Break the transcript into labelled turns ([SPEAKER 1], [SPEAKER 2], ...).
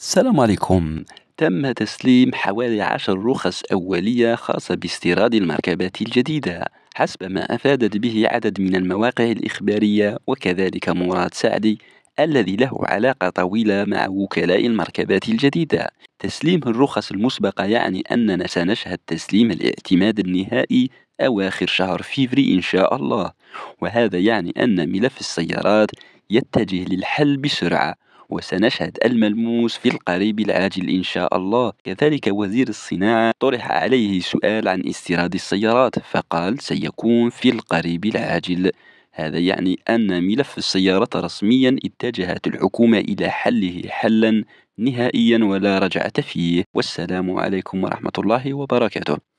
[SPEAKER 1] السلام عليكم
[SPEAKER 2] تم تسليم حوالي عشر رخص أولية خاصة باستيراد المركبات الجديدة حسب ما أفادت به عدد من المواقع الإخبارية وكذلك مراد سعدي الذي له علاقة طويلة مع وكلاء المركبات الجديدة تسليم الرخص المسبقة يعني أننا سنشهد تسليم الاعتماد النهائي أواخر شهر فيفري إن شاء الله وهذا يعني أن ملف السيارات يتجه للحل بسرعة وسنشهد الملموس في القريب العاجل إن شاء الله كذلك وزير الصناعة طرح عليه سؤال عن استيراد السيارات فقال سيكون في القريب العاجل هذا يعني أن ملف السيارات رسميا اتجهت الحكومة إلى حله حلا نهائيا ولا رجعة فيه والسلام عليكم ورحمة الله وبركاته